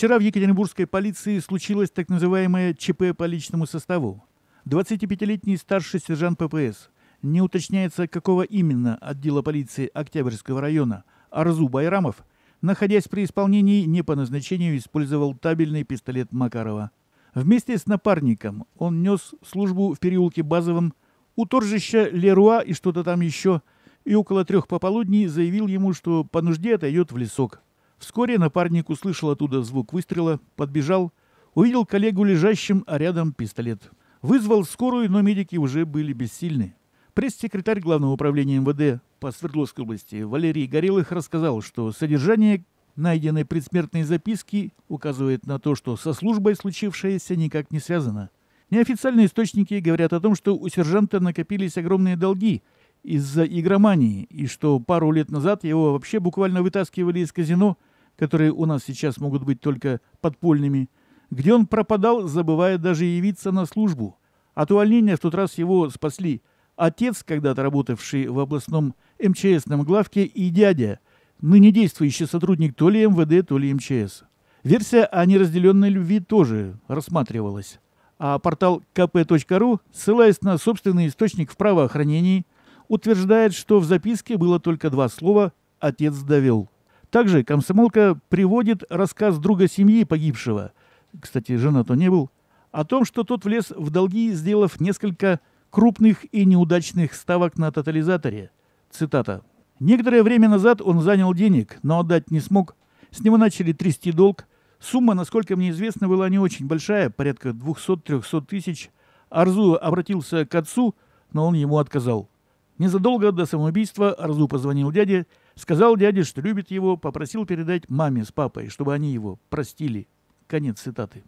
Вчера в Екатеринбургской полиции случилось так называемое ЧП по личному составу. 25-летний старший сержант ППС. Не уточняется, какого именно отдела полиции Октябрьского района Арзу Байрамов, находясь при исполнении, не по назначению использовал табельный пистолет Макарова. Вместе с напарником он нес службу в переулке Базовом у торжища Леруа и что-то там еще, и около трех пополудни заявил ему, что по нужде отойдет в лесок. Вскоре напарник услышал оттуда звук выстрела, подбежал, увидел коллегу лежащим, а рядом пистолет. Вызвал скорую, но медики уже были бессильны. Пресс-секретарь Главного управления МВД по Свердловской области Валерий Горелых рассказал, что содержание найденной предсмертной записки указывает на то, что со службой случившееся никак не связано. Неофициальные источники говорят о том, что у сержанта накопились огромные долги из-за игромании, и что пару лет назад его вообще буквально вытаскивали из казино – которые у нас сейчас могут быть только подпольными, где он пропадал, забывая даже явиться на службу. От увольнения в тот раз его спасли отец, когда-то работавший в областном МЧСном главке, и дядя, ныне действующий сотрудник то ли МВД, то ли МЧС. Версия о неразделенной любви тоже рассматривалась. А портал kp.ru, ссылаясь на собственный источник в правоохранении, утверждает, что в записке было только два слова «отец довел». Также комсомолка приводит рассказ друга семьи погибшего, кстати, жена то не был, о том, что тот влез в долги, сделав несколько крупных и неудачных ставок на тотализаторе. Цитата. «Некоторое время назад он занял денег, но отдать не смог. С него начали трясти долг. Сумма, насколько мне известно, была не очень большая, порядка 200-300 тысяч. Арзу обратился к отцу, но он ему отказал. Незадолго до самоубийства Арзу позвонил дяде Сказал дяде, что любит его, попросил передать маме с папой, чтобы они его простили. Конец цитаты.